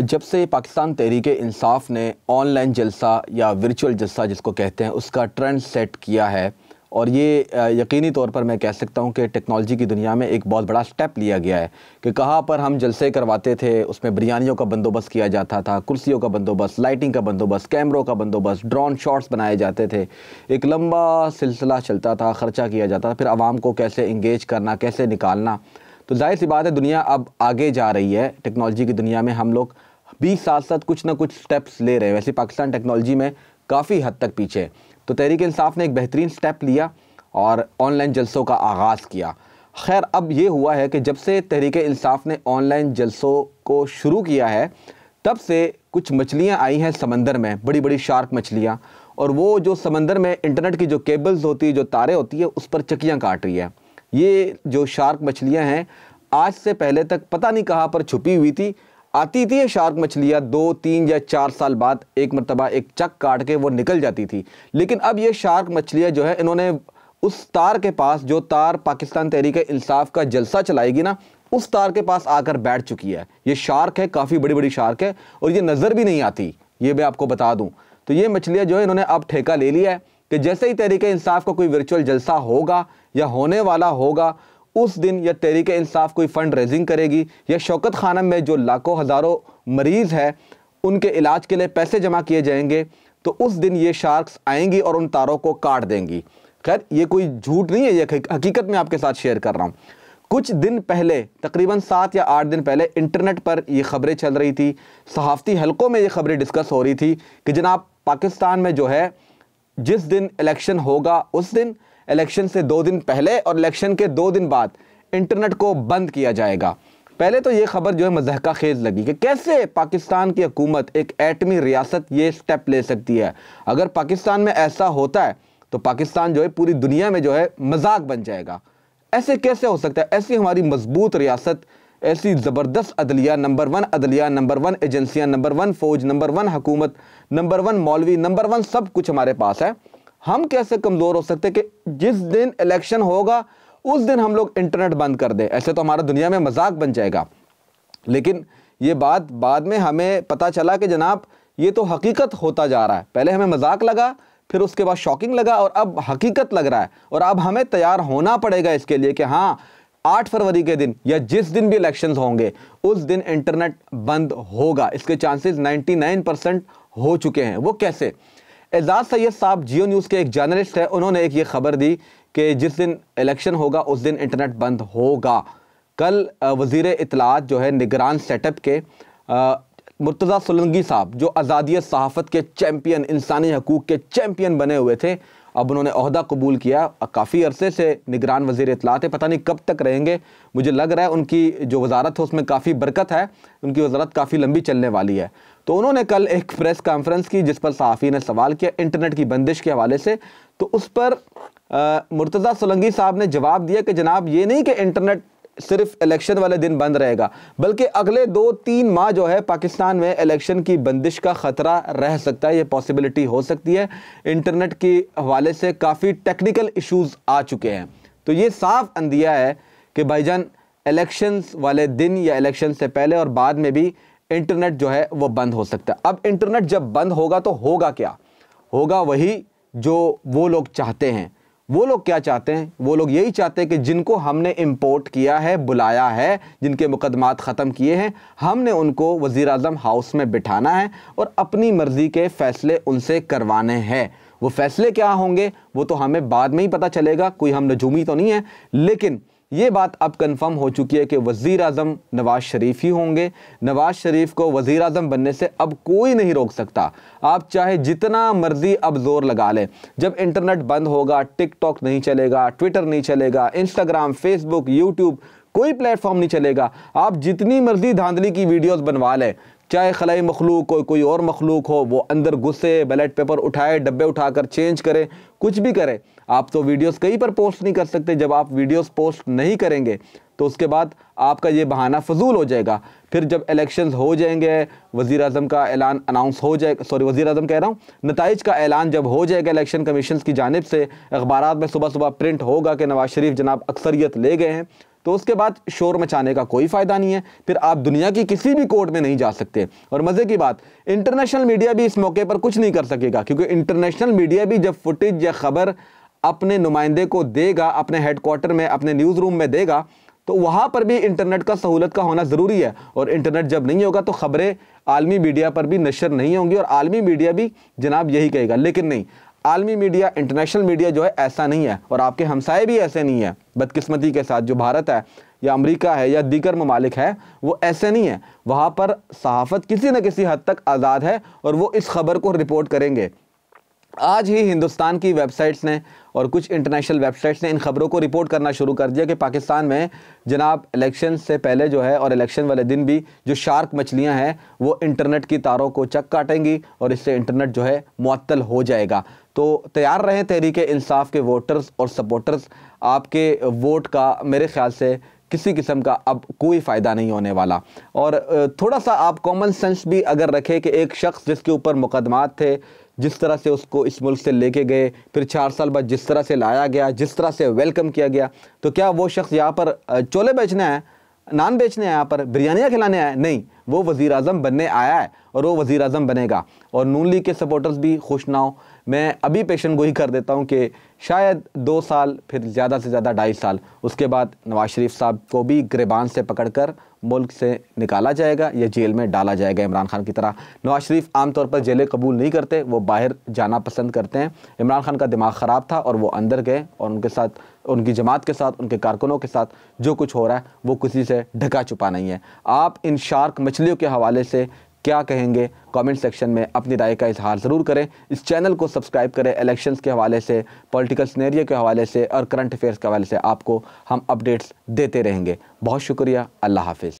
जब से पाकिस्तान तहरीक इंसाफ ने ऑनलाइन जलसा या वर्चुअल जलसा जिसको कहते हैं उसका ट्रेंड सेट किया है और ये यकीनी तौर पर मैं कह सकता हूँ कि टेक्नोलॉजी की दुनिया में एक बहुत बड़ा स्टेप लिया गया है कि कहाँ पर हम जलसे करवाते थे उसमें बिरयानियों का बंदोबस्त किया जाता था कुर्सियों का बंदोबस्त लाइटिंग का बंदोबस्त कैमरों का बंदोबस्त ड्रोन शॉट्स बनाए जाते थे एक लंबा सिलसिला चलता था ख़र्चा किया जाता था फिर आवाम को कैसे इंगेज करना कैसे निकालना तो जाहिर सी बात है दुनिया अब आगे जा रही है टेक्नोलॉजी की दुनिया में हम लोग भी साथ साथ कुछ ना कुछ स्टेप्स ले रहे हैं वैसे पाकिस्तान टेक्नोलॉजी में काफ़ी हद तक पीछे है तो तहरीक इंसाफ ने एक बेहतरीन स्टेप लिया और ऑनलाइन जलसों का आगाज़ किया खैर अब ये हुआ है कि जब से तहरीक इंसाफ ने ऑनलाइन जलसों को शुरू किया है तब से कुछ मछलियाँ आई हैं समंदर में बड़ी बड़ी शार्क मछलियाँ और वो जो समंदर में इंटरनेट की जो केबल्स होती है जो तारे होती है उस पर चकियाँ काट रही है ये जो शार्क मछलियाँ हैं आज से पहले तक पता नहीं कहाँ पर छुपी हुई थी आती थी ये शार्क मछलियाँ दो तीन या चार साल बाद एक मरतबा एक चक काट के वो निकल जाती थी लेकिन अब ये शार्क मछलियाँ जो है इन्होंने उस तार के पास जो तार पाकिस्तान तहरीक इंसाफ का जलसा चलाएगी ना उस तार के पास आकर बैठ चुकी है ये शार्क है काफ़ी बड़ी बड़ी शार्क है और ये नज़र भी नहीं आती ये मैं आपको बता दूँ तो ये मछलियाँ जो है इन्होंने अब ठेका ले लिया है कि जैसे ही तहरीक इंसाफ का को कोई वर्चुअल जलसा होगा या होने वाला होगा उस दिन या तहरीक इंसाफ कोई फ़ंड रेजिंग करेगी या शौकत खाना में जो लाखों हज़ारों मरीज़ हैं उनके इलाज के लिए पैसे जमा किए जाएंगे तो उस दिन ये शार्क्स आएंगी और उन तारों को काट देंगी खैर ये कोई झूठ नहीं है ये हकीकत में आपके साथ शेयर कर रहा हूँ कुछ दिन पहले तकरीबन सात या आठ दिन पहले इंटरनेट पर ये खबरें चल रही थी सहाफ़ती हलकों में ये खबरें डिस्कस हो रही थी कि जनाब पाकिस्तान में जो है जिस दिन इलेक्शन होगा उस दिन इलेक्शन से दो दिन पहले और इलेक्शन के दो दिन बाद इंटरनेट को बंद किया जाएगा पहले तो ये खबर जो है मजहका खेज लगी कि कैसे पाकिस्तान की हकूमत एक एटमी रियासत ये स्टेप ले सकती है अगर पाकिस्तान में ऐसा होता है तो पाकिस्तान जो है पूरी दुनिया में जो है मजाक बन जाएगा ऐसे कैसे हो सकता है ऐसी हमारी मजबूत रियासत ऐसी ज़बरदस्त अदलिया नंबर वन अदलिया नंबर वन एजेंसियाँ नंबर वन फ़ौज नंबर वन हकूमत नंबर वन मौलवी नंबर वन सब कुछ हमारे पास है हम कैसे कमज़ोर हो सकते कि जिस दिन इलेक्शन होगा उस दिन हम लोग इंटरनेट बंद कर दें ऐसे तो हमारा दुनिया में मजाक बन जाएगा लेकिन ये बात बाद में हमें पता चला कि जनाब ये तो हकीकत होता जा रहा है पहले हमें मजाक लगा फिर उसके बाद शॉकिंग लगा और अब हकीकत लग रहा है और अब हमें तैयार होना पड़ेगा इसके लिए कि हाँ 8 फरवरी के दिन या जिस दिन भी इलेक्शन होंगे उस दिन इंटरनेट बंद होगा इसके चांसेस 99 परसेंट हो चुके हैं वो कैसे एजाज सैयद साहब जियो न्यूज़ के एक जर्नलिस्ट है उन्होंने एक ये खबर दी कि जिस दिन इलेक्शन होगा उस दिन इंटरनेट बंद होगा कल वजीर इतलात जो है निगरान सेटअप के मुर्तज़ा सुलंगी साहब जो आज़ादी सहाफ़त के चैम्पियन इंसानी हकूक़ के चैम्पियन बने हुए थे अब उन्होंने अहदा कबूल किया काफ़ी अरसे से निगरान वजीर इतलात है पता नहीं कब तक रहेंगे मुझे लग रहा है उनकी जो वजारत है उसमें काफ़ी बरकत है उनकी वजारत काफ़ी लंबी चलने वाली है तो उन्होंने कल एक प्रेस कॉन्फ्रेंस की जिस पर सहाफ़ी ने सवाल किया इंटरनेट की बंदिश के हवाले से तो उस पर मुर्तज़ा सोलंगी साहब ने जवाब दिया कि जनाब ये नहीं कि इंटरनेट सिर्फ इलेक्शन वाले दिन बंद रहेगा बल्कि अगले दो तीन माह जो है पाकिस्तान में इलेक्शन की बंदिश का ख़तरा रह सकता है ये पॉसिबिलिटी हो सकती है इंटरनेट के हवाले से काफ़ी टेक्निकल इश्यूज आ चुके हैं तो ये साफ अंदिया है कि भाईजान इलेक्शंस वाले दिन या इलेक्शन से पहले और बाद में भी इंटरनेट जो है वो बंद हो सकता है अब इंटरनेट जब बंद होगा तो होगा क्या होगा वही जो वो लोग चाहते हैं वो लोग क्या चाहते हैं वो लोग यही चाहते हैं कि जिनको हमने इम्पोर्ट किया है बुलाया है जिनके मुकदमात ख़त्म किए हैं हमने उनको वज़ी अजम हाउस में बिठाना है और अपनी मर्ज़ी के फ़ैसले उनसे करवाने हैं वो फ़ैसले क्या होंगे वो तो हमें बाद में ही पता चलेगा कोई हम नजूमी तो नहीं है लेकिन ये बात अब कंफर्म हो चुकी है कि वज़ी अजम नवाज़ शरीफ ही होंगे नवाज़ शरीफ को वज़ी अजम बनने से अब कोई नहीं रोक सकता आप चाहे जितना मर्ज़ी अब ज़ोर लगा लें जब इंटरनेट बंद होगा टिकटॉक नहीं चलेगा ट्विटर नहीं चलेगा इंस्टाग्राम फेसबुक यूट्यूब कोई प्लेटफॉर्म नहीं चलेगा आप जितनी मर्ज़ी धांधली की वीडियोस बनवा लें चाहे खलाई मखलूक हो कोई और मखलूक हो वो अंदर घुसे बैलेट पेपर उठाए डब्बे उठाकर चेंज करें कुछ भी करें आप तो वीडियोस कहीं पर पोस्ट नहीं कर सकते जब आप वीडियोस पोस्ट नहीं करेंगे तो उसके बाद आपका ये बहाना फजूल हो जाएगा फिर जब इलेक्शंस हो जाएंगे वज़ी अजम का ऐलान अनाउंस हो जाएगा सॉरी वज़ी अजम कह रहा हूँ नतज का ऐलान जब हो जाएगा इलेक्शन कमीशन की जानब से अखबार में सुबह सुबह प्रिंट होगा कि नवाज़ शरीफ जनाब अक्सरियत ले गए हैं तो उसके बाद शोर मचाने का कोई फ़ायदा नहीं है फिर आप दुनिया की किसी भी कोर्ट में नहीं जा सकते और मज़े की बात इंटरनेशनल मीडिया भी इस मौके पर कुछ नहीं कर सकेगा क्योंकि इंटरनेशनल मीडिया भी जब फुटेज या ख़बर अपने नुमाइंदे को देगा अपने हेडकोार्टर में अपने न्यूज़ रूम में देगा तो वहाँ पर भी इंटरनेट का सहूलत का होना ज़रूरी है और इंटरनेट जब नहीं होगा तो ख़बरें आलमी मीडिया पर भी नशर नहीं होंगी और आलमी मीडिया भी जनाब यही कहेगा लेकिन नहीं आलमी मीडिया इंटरनेशनल मीडिया जो है ऐसा नहीं है और आपके हमसाए भी ऐसे नहीं है बदकिस्मती के साथ जो भारत है या अमेरिका है या दीगर ममालिक है वो ऐसे नहीं है वहाँ पर सहाफ़त किसी न किसी हद तक आज़ाद है और वो इस खबर को रिपोर्ट करेंगे आज ही हिंदुस्तान की वेबसाइट्स ने और कुछ इंटरनेशनल वेबसाइट्स ने इन खबरों को रिपोर्ट करना शुरू कर दिया कि पाकिस्तान में जनाब इलेक्शन से पहले जो है और इलेक्शन वाले दिन भी जो शार्क मछलियां हैं वो इंटरनेट की तारों को चक काटेंगी और इससे इंटरनेट जो है मअतल हो जाएगा तो तैयार रहें तहरीक इंसाफ के वोटर्स और सपोर्टर्स आपके वोट का मेरे ख्याल से किसी किस्म का अब कोई फ़ायदा नहीं होने वाला और थोड़ा सा आप कॉमन सेंस भी अगर रखें कि एक शख्स जिसके ऊपर मुकदमात थे जिस तरह से उसको इस मुल्क से लेके गए फिर चार साल बाद जिस तरह से लाया गया जिस तरह से वेलकम किया गया तो क्या वो शख्स यहाँ पर चोले बेचने आए नान बेचने आए यहाँ पर बिरयानियाँ खिलाने आए नहीं वो वज़ी अजम बनने आया है और वो वज़ी अजम बनेगा और नून लीग के सपोर्टर्स भी खुश ना हो मैं अभी पेशन गोई कर देता हूँ कि शायद दो साल फिर ज़्यादा से ज़्यादा ढाई साल उसके बाद नवाज़ शरीफ साहब को भी गिरबान से पकड़ कर मुल्क से निकाला जाएगा या जेल में डाला जाएगा इमरान खान की तरह नवाज शरीफ आम तौर पर जेलें कबूल नहीं करते वो बाहर जाना पसंद करते हैं इमरान खान का दिमाग ख़राब था और वो अंदर गए और उनके साथ उनकी जमात के साथ उनके कारकुनों के साथ जो कुछ हो रहा है वो किसी से ढका छुपा नहीं है आप इन शार्क मछ मछलियों के हवाले से क्या कहेंगे कमेंट सेक्शन में अपनी राय का इजहार ज़रूर करें इस चैनल को सब्सक्राइब करें इलेक्शंस के हवाले से पॉलिटिकल सिनेरियो के हवाले से और करंट अफेयर्स के हवाले से आपको हम अपडेट्स देते रहेंगे बहुत शुक्रिया अल्लाह हाफिज़